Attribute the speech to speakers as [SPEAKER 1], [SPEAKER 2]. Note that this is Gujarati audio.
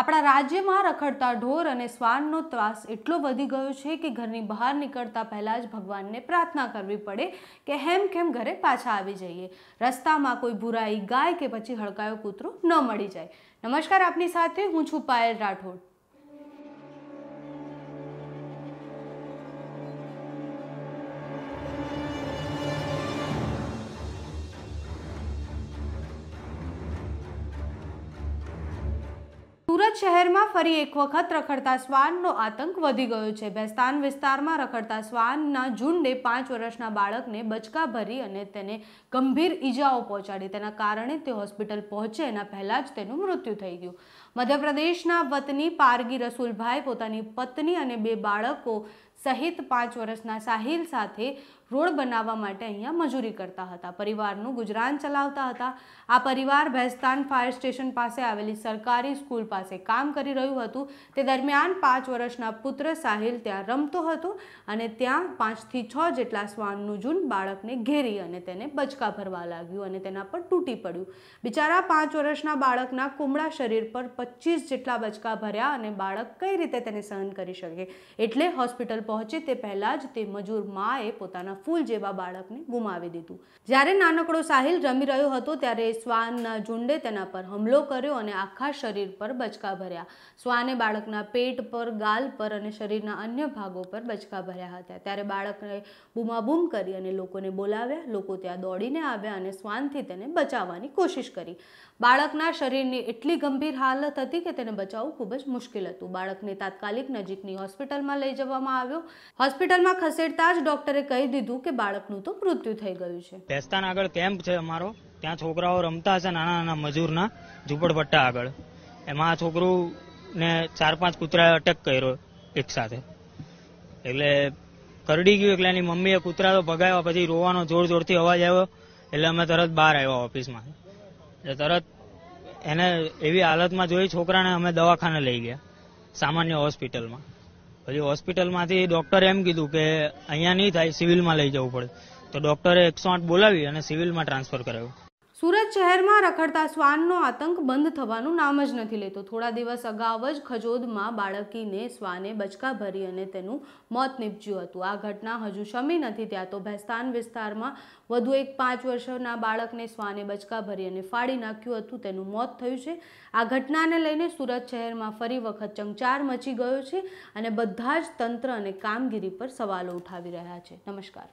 [SPEAKER 1] આપણા રાજ્યમાં રખડતા ઢોર અને શ્વાનનો ત્રાસ એટલો વધી ગયો છે કે ઘરની બહાર નીકળતા પહેલાં જ ભગવાનને પ્રાર્થના કરવી પડે કે હેમ કેમ ઘરે પાછા આવી જઈએ રસ્તામાં કોઈ ભૂરાઈ ગાય કે પછી હડકાયો કૂતરો ન મળી જાય નમસ્કાર આપની સાથે હું છું પાયલ રાઠોડ સુરત શહેરમાં ફરી એક વખત રખડતા શ્વાનનો આતંક વધી ગયો છે ભેસ્તાન વિસ્તારમાં રખડતા શ્વાનના ઝુંડે પાંચ વર્ષના બાળકને બચકા ભરી અને તેને ગંભીર ઈજાઓ પહોંચાડી તેના કારણે તે હોસ્પિટલ પહોંચે એના પહેલાં જ તેનું મૃત્યુ થઈ ગયું મધ્યપ્રદેશના વતની પારગી રસુલભાઈ પોતાની પત્ની અને બે બાળકો સહિત પાંચ વર્ષના સાહિલ સાથે રોડ બનાવવા માટે અહીંયા મજૂરી કરતા હતા પરિવારનું ગુજરાન ચલાવતા હતા આ પરિવાર ભેસ્તાન ફાયર સ્ટેશન પાસે આવેલી સરકારી સ્કૂલ પાસે કામ કરી રહ્યું હતું તે દરમિયાન પાંચ વર્ષના પુત્ર સાહિલ ત્યાં રમતો હતો અને ત્યાં પાંચથી છ જેટલા શ્વાનનું જૂન બાળકને ઘેરી અને તેને બચકા ભરવા લાગ્યું અને તેના પર તૂટી પડ્યું બિચારા પાંચ વર્ષના બાળકના કુમળા શરીર પર પચીસ જેટલા બચકા ભર્યા અને બાળક કઈ રીતે તેને સહન કરી શકે એટલે હોસ્પિટલ પહોંચે તે પહેલાં જ તે મજૂર માએ પોતાના ફૂલ જેવા બાળકને ગુમાવી દીધું જ્યારે નાનકડો સાહિલ રમી રહ્યો હતો ત્યારે શ્વાનના ઝુંડે તેના પર હુમલો કર્યો અને આખા શરીર પર બચકા ભર્યા શ્વાને બાળકના પેટ પર ગાલ પર અને શરીરના અન્ય ભાગો પર બચકા ભર્યા હતા ત્યારે બાળકને બૂમાબૂમ કરી અને લોકોને બોલાવ્યા લોકો ત્યાં દોડીને આવ્યા અને શ્વાનથી તેને બચાવવાની કોશિશ કરી બાળકના શરીરની એટલી ગંભીર હાલત હતી કે તેને બચાવવું ખૂબ જ મુશ્કેલ હતું બાળકને તાત્કાલિક નજીકની હોસ્પિટલમાં લઈ જવામાં આવ્યો આવ્યો હોસ્પિટલમાં ખસેડતા જ ડોક્ટરે કહી દીધું કે બાળકનું તો મૃત્યુ થઈ ગયું છે
[SPEAKER 2] બેસ્તાન આગળ કેમ્પ છે અમારો ત્યાં છોકરાઓ રમતા છે નાના નાના મજૂરના ઝૂંપડપટ્ટા આગળ એમાં છોકરું ને ચાર પાંચ કૂતરાએ અટેક કર્યો એક સાથે એટલે કરડી ગયું એટલે એની મમ્મીએ કૂતરા તો ભગાવ્યા પછી રોવાનો જોર જોરથી અવાજ આવ્યો એટલે અમે તરત બહાર આવ્યા ઓફિસમાં એટલે તરત એને એવી હાલતમાં જોઈ છોકરાને અમે દવાખાને લઈ ગયા સામાન્ય હોસ્પિટલમાં પછી હોસ્પિટલમાંથી ડોક્ટરે એમ કીધું કે અહીંયા નહીં થાય સિવિલમાં લઈ જવું પડે તો ડોક્ટરે એકસો આઠ બોલાવી અને સિવિલમાં ટ્રાન્સફર કરાવ્યું
[SPEAKER 1] સુરત શહેરમાં રખડતા શ્વાનનો આતંક બંધ થવાનું નામ જ નથી લેતો થોડા દિવસ અગાઉ જ ખજોદમાં બાળકીને શ્વાને બચકા ભરી અને તેનું મોત નીપજ્યું હતું આ ઘટના હજુ શમી નથી ત્યાં તો ભેસ્તાન વિસ્તારમાં વધુ એક પાંચ વર્ષના બાળકને શ્વાને બચકા ભરી અને ફાડી નાખ્યું હતું તેનું મોત થયું છે આ ઘટનાને લઈને સુરત શહેરમાં ફરી વખત ચકચાર મચી ગયો છે અને બધા જ તંત્ર અને કામગીરી પર સવાલો ઉઠાવી રહ્યા છે નમસ્કાર